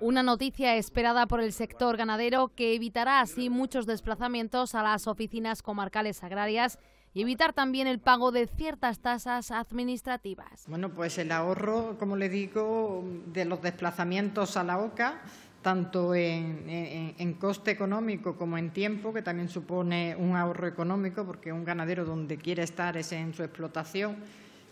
Una noticia esperada por el sector ganadero que evitará así muchos desplazamientos a las oficinas comarcales agrarias y evitar también el pago de ciertas tasas administrativas. Bueno, pues el ahorro, como le digo, de los desplazamientos a la OCA, tanto en, coste económico como en tiempo, que también supone un ahorro económico, porque un ganadero donde quiere estar es en su explotación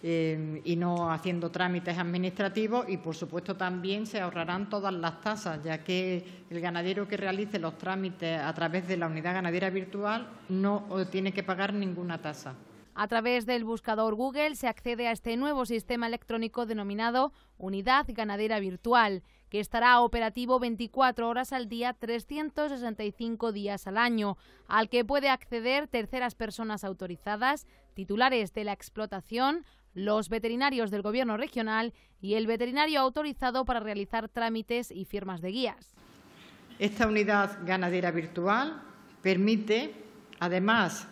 Em, y no haciendo trámites administrativos y, por supuesto, también se ahorrarán todas las tasas, ya que el ganadero que realice los trámites a través de la unidad ganadera virtual no tiene que pagar ninguna tasa. A través del buscador Google se accede a este nuevo sistema electrónico denominado Unidad Ganadera Virtual, que estará operativo 24 horas al día, 365 días al año, al que puede acceder terceras personas autorizadas, titulares de la explotación, los veterinarios del Gobierno regional y el veterinario autorizado para realizar trámites y firmas de guías. Esta unidad ganadera virtual permite, además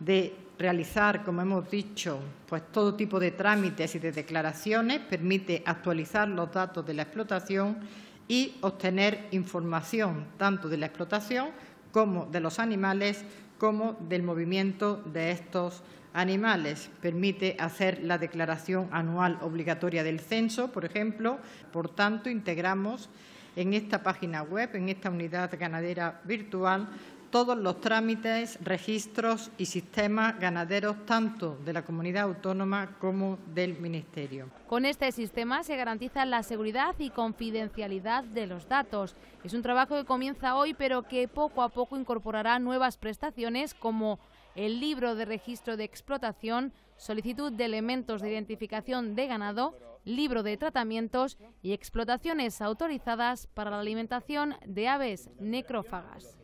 de realizar, como hemos dicho, pues todo tipo de trámites y de declaraciones, permite actualizar los datos de la explotación y obtener información tanto de la explotación como de los animales como del movimiento de estos animales. Permite hacer la declaración anual obligatoria del censo, por ejemplo. Por tanto, integramos en esta página web, en esta unidad ganadera virtual, todos los trámites, registros y sistemas ganaderos tanto de la comunidad autónoma como del Ministerio. Con este sistema se garantiza la seguridad y confidencialidad de los datos. Es un trabajo que comienza hoy pero que poco a poco incorporará nuevas prestaciones como el libro de registro de explotación, solicitud de elementos de identificación de ganado, libro de tratamientos y explotaciones autorizadas para la alimentación de aves necrófagas.